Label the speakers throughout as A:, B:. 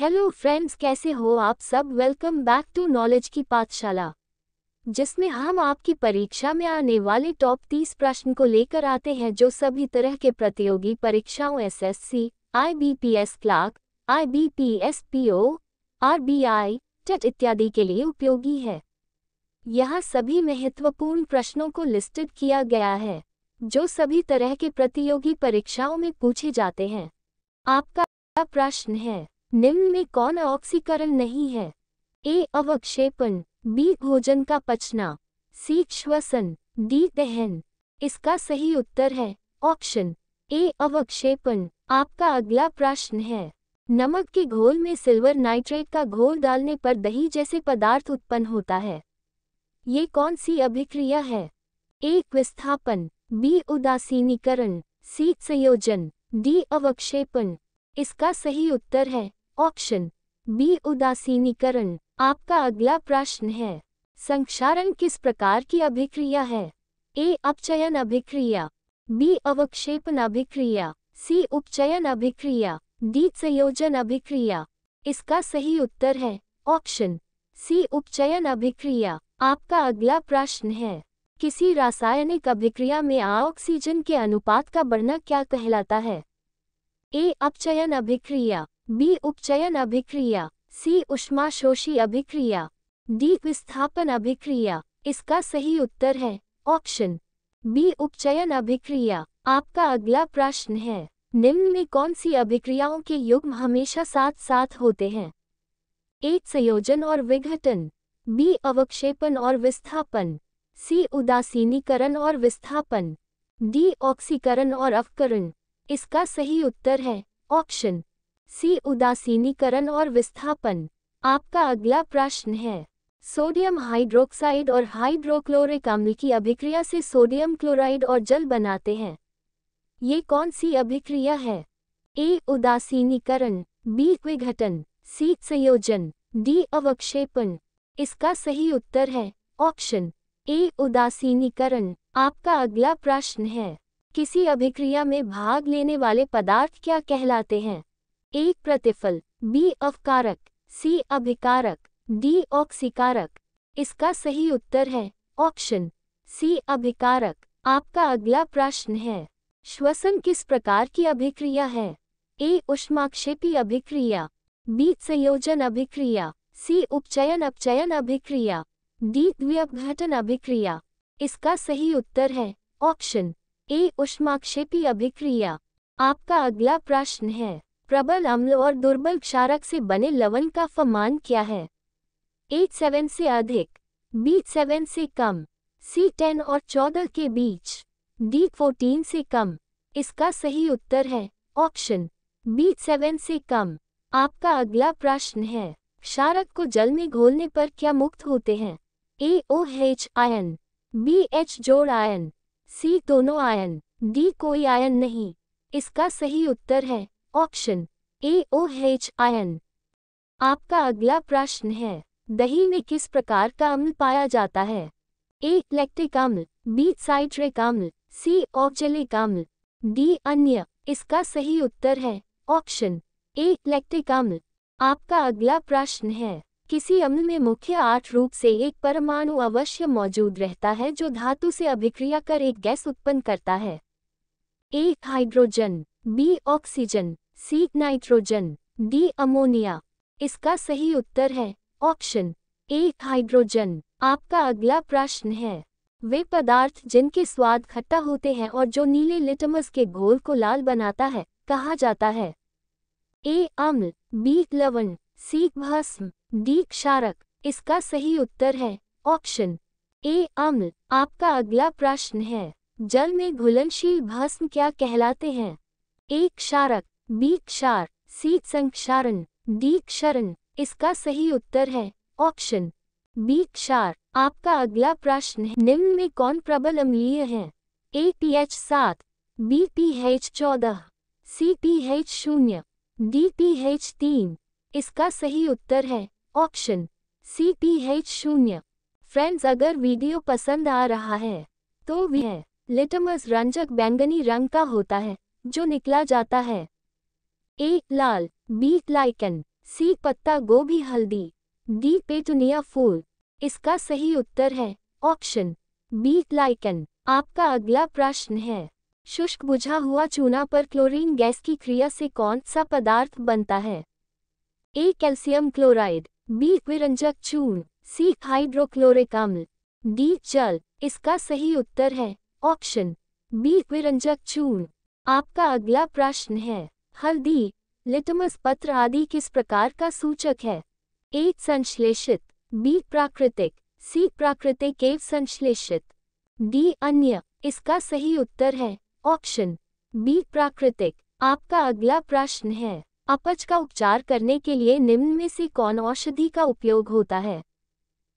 A: hello friends कैसे हो आप सब वेलकम बैक टू नॉलेज की पाठशाला जिसमें हम आपकी परीक्षा में आने वाले टॉप तीस प्रश्न को लेकर आते हैं जो सभी तरह के प्रतियोगी परीक्षाओं SSC, IBPS clerk IBPS PO, RBI, TET इत्यादि के लिए उपयोगी है यहाँ सभी महत्वपूर्ण प्रश्नों को लिस्टेड किया गया है जो सभी तरह के प्रतियोगी परीक्षाओं में पूछे जाते हैं आपका प्रश्न है निम्न में कौन ऑक्सीकरण नहीं है ए अवक्षेपण बी भोजन का पचना सी श्वसन डी दहन इसका सही उत्तर है ऑप्शन ए अवक्षेपण आपका अगला प्रश्न है नमक के घोल में सिल्वर नाइट्रेट का घोल डालने पर दही जैसे पदार्थ उत्पन्न होता है ये कौन सी अभिक्रिया है ए विस्थापन बी उदासीनीकरण सी संयोजन डी अवक्षेपण इसका सही उत्तर है ऑप्शन बी उदासीनीकरण आपका अगला प्रश्न है संक्षारण किस प्रकार की अभिक्रिया है ए अपचयन अभिक्रिया बी अवक्षेपण अभिक्रिया सी उपचयन अभिक्रिया डी संयोजन अभिक्रिया इसका सही उत्तर है ऑप्शन सी उपचयन अभिक्रिया आपका अगला प्रश्न है किसी रासायनिक अभिक्रिया में ऑक्सीजन के अनुपात का बढ़ना क्या कहलाता है ए अपचयन अभिक्रिया बी उपचयन अभिक्रिया सी उष्माशोषी अभिक्रिया डी विस्थापन अभिक्रिया इसका सही उत्तर है ऑप्शन बी उपचयन अभिक्रिया आपका अगला प्रश्न है निम्न में कौन सी अभिक्रियाओं के युग्म हमेशा साथ साथ होते हैं एक संयोजन और विघटन बी अवक्षेपण और विस्थापन सी उदासीनीकरण और विस्थापन डी ऑक्सीकरण और अवकरण इसका सही उत्तर है ऑप्शन सी उदासीनीकरण और विस्थापन आपका अगला प्रश्न है सोडियम हाइड्रोक्साइड और हाइड्रोक्लोरिक अम्ल की अभिक्रिया से सोडियम क्लोराइड और जल बनाते हैं ये कौन सी अभिक्रिया है ए उदासीनीकरण बी विघटन सी संयोजन डी अवक्षेपण इसका सही उत्तर है ऑप्शन ए उदासीनीकरण आपका अगला प्रश्न है किसी अभिक्रिया में भाग लेने वाले पदार्थ क्या कहलाते हैं एक प्रतिफल बी अवकारक सी अभिकारक डी ऑक्सीकारक इसका सही उत्तर है ऑप्शन सी अभिकारक आपका अगला प्रश्न है श्वसन किस प्रकार की अभिक्रिया है ए उष्माक्षेपी अभिक्रिया बी संयोजन अभिक्रिया सी उपचयन अपचयन अभिक्रिया डी द्व्यपघटन अभिक्रिया इसका सही उत्तर है ऑप्शन ए उष्माक्षेपी अभिक्रिया आपका अगला प्रश्न है प्रबल अम्ल और दुर्बल क्षारक से बने लवण का फमान क्या है एट सेवन से अधिक बी सेवन से कम सी टेन और चौदह के बीच डी फोर्टीन से कम इसका सही उत्तर है ऑप्शन बी सेवन से कम आपका अगला प्रश्न है क्षारक को जल में घोलने पर क्या मुक्त होते हैं A O H ion B H जोड़ आयन सी दोनों आयन डी कोई आयन नहीं इसका सही उत्तर है option A O H ion आपका अगला प्रश्न है दही में किस प्रकार का अम्ल पाया जाता है ए लैक्टिक अम्ल बी साइट्रिक अम्ल सी ऑक्जेलिक अम्ल डी अन्य इसका सही उत्तर है ऑप्शन ए लैक्टिक अम्ल आपका अगला प्रश्न है किसी अम्ल में मुख्य आठ रूप से एक परमाणु अवश्य मौजूद रहता है जो धातु से अभिक्रिया कर एक गैस उत्पन्न करता है A hydrogen B oxygen C nitrogen D ammonia इसका सही उत्तर है ऑप्शन ए हाइड्रोजन आपका अगला प्रश्न है वे पदार्थ जिनके स्वाद खट्टा होते हैं और जो नीले लिटमस के घोल को लाल बनाता है कहा जाता है ए अम्ल बी लवण सीख भस्म दीक्षारक इसका सही उत्तर है ऑप्शन ए अम्ल आपका अगला प्रश्न है जल में घुलनशील भस्म क्या कहलाते हैं ए क्षारक बी क्षार सी संक्षारण डी क्षरण इसका सही उत्तर है ऑप्शन बी क्षार आपका अगला प्रश्न है निम्न में कौन प्रबल अम्लीय है ए पी एच सात बी पी एच चौदह सी पी एच शून्य डी पी एच तीन इसका सही उत्तर है ऑप्शन सी पी एच शून्य फ्रेंड्स अगर वीडियो पसंद आ रहा है तो वह लिटमस रंजक बैंगनी रंग का होता है जो निकला जाता है ए लाल बी लाइकन सी पत्ता गोभी हल्दी डी पेटुनिया फूल इसका सही उत्तर है ऑप्शन बी लाइकन आपका अगला प्रश्न है शुष्क बुझा हुआ चूना पर क्लोरीन गैस की क्रिया से कौन सा पदार्थ बनता है ए कैल्शियम क्लोराइड बी विरंजक चूर्ण सी हाइड्रोक्लोरिक अम्ल डी जल इसका सही उत्तर है ऑप्शन बी विरंजक चूर्ण आपका अगला प्रश्न है हल्दी लिटमस पत्र आदि किस प्रकार का सूचक है ए संश्लेषित बी प्राकृतिक सी प्राकृतिक एव संश्लेषित डी अन्य इसका सही उत्तर है ऑप्शन बी प्राकृतिक आपका अगला प्रश्न है अपच का उपचार करने के लिए निम्न में से कौन औषधि का उपयोग होता है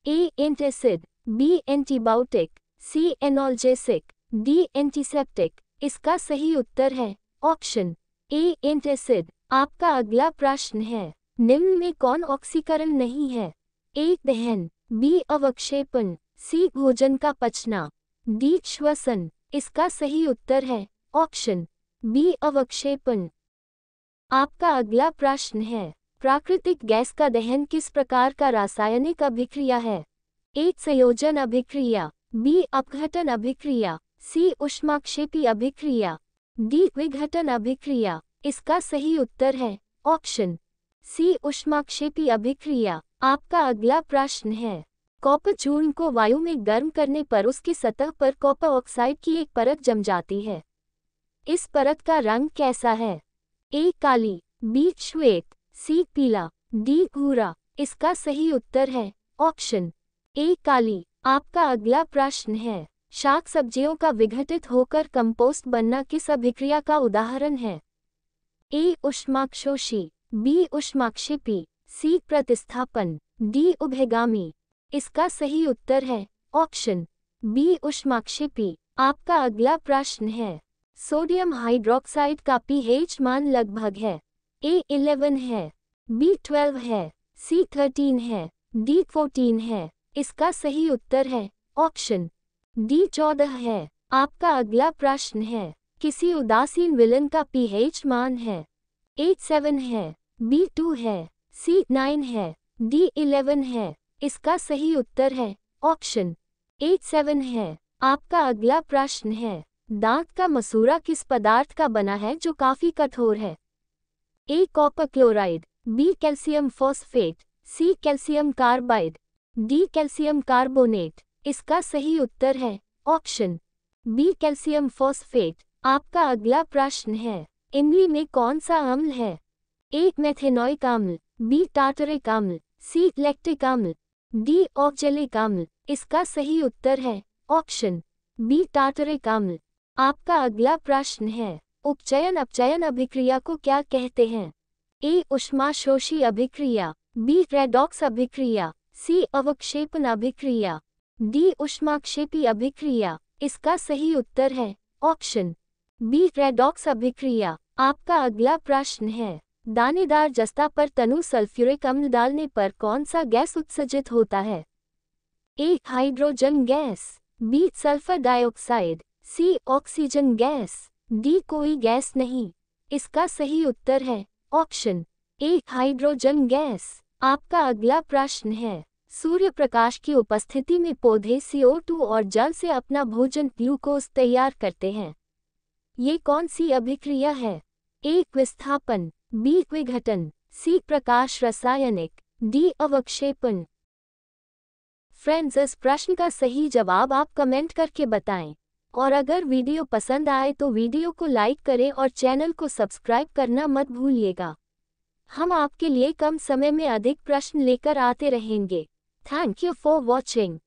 A: A antacid B antibiotic C analgesic D antiseptic इसका सही उत्तर है ऑप्शन ए एंटेसिड आपका अगला प्रश्न है निम्न में कौन ऑक्सीकरण नहीं है ए दहन बी अवक्षेपण सी भोजन का पचना डी श्वसन इसका सही उत्तर है ऑप्शन बी अवक्षेपण आपका अगला प्रश्न है प्राकृतिक गैस का दहन किस प्रकार का रासायनिक अभिक्रिया है एक संयोजन अभिक्रिया बी अपघटन अभिक्रिया सी उष्माक्षेपी अभिक्रिया डी विघटन अभिक्रिया इसका सही उत्तर है ऑप्शन सी उष्माक्षेपी अभिक्रिया आपका अगला प्रश्न है कॉपर चूर्ण को वायु में गर्म करने पर उसकी सतह पर कॉपर ऑक्साइड की एक परत जम जाती है इस परत का रंग कैसा है ए काली बी श्वेत सी पीला डी भूरा इसका सही उत्तर है ऑप्शन ए काली आपका अगला प्रश्न है शाक सब्जियों का विघटित होकर कंपोस्ट बनना किस अभिक्रिया का उदाहरण है ए उष्माक्षोषी बी उष्माक्षिपी सी प्रतिस्थापन डी उभेगामी इसका सही उत्तर है ऑप्शन बी उष्माक्षिपी आपका अगला प्रश्न है सोडियम हाइड्रोक्साइड का पीएच मान लगभग है ए 11 है बी 12 है सी 13 है डी 14 है इसका सही उत्तर है ऑप्शन डी 14 है आपका अगला प्रश्न है किसी उदासीन विलन का पीएच मान है ए सेवन है बी टू है सी नाइन है डी इलेवन है इसका सही उत्तर है ऑप्शन एट सेवन है आपका अगला प्रश्न है दांत का मसूरा किस पदार्थ का बना है जो काफी कठोर है A copper chloride B calcium phosphate C calcium carbide D calcium carbonate इसका सही उत्तर है ऑप्शन बी कैल्शियम फॉस्फेट आपका अगला प्रश्न है इमली में कौन सा अम्ल है एक मेथेनॉइक अम्ल बी टाटरिक अम्ल सी इलेक्ट्रिक अम्ल डी ऑक्जेलिक अम्ल इसका सही उत्तर है ऑप्शन बी टाटरिक अम्ल आपका अगला प्रश्न है उपचयन अपचयन अभिक्रिया को क्या कहते हैं ए उष्माशोषी अभिक्रिया बी रेडॉक्स अभिक्रिया सी अवक्षेपण अभिक्रिया डी उष्माक्षेपी अभिक्रिया इसका सही उत्तर है ऑप्शन बी रेडॉक्स अभिक्रिया आपका अगला प्रश्न है दानेदार जस्ता पर तनु सल्फ्यूरिक अम्ल डालने पर कौन सा गैस उत्सर्जित होता है A hydrogen gas B sulphur dioxide C oxygen gas D कोई गैस नहीं इसका सही उत्तर है ऑप्शन ए हाइड्रोजन गैस आपका अगला प्रश्न है सूर्य प्रकाश की उपस्थिति में पौधे CO2 और जल से अपना भोजन ग्लूकोज तैयार करते हैं ये कौन सी अभिक्रिया है ए विस्थापन बी विघटन सी प्रकाश रासायनिक डी अवक्षेपण फ्रेंड्स इस प्रश्न का सही जवाब आप कमेंट करके बताएं और अगर वीडियो पसंद आए तो वीडियो को लाइक करें और चैनल को सब्सक्राइब करना मत भूलिएगा हम आपके लिए कम समय में अधिक प्रश्न लेकर आते रहेंगे थैंक यू फॉर वॉचिंग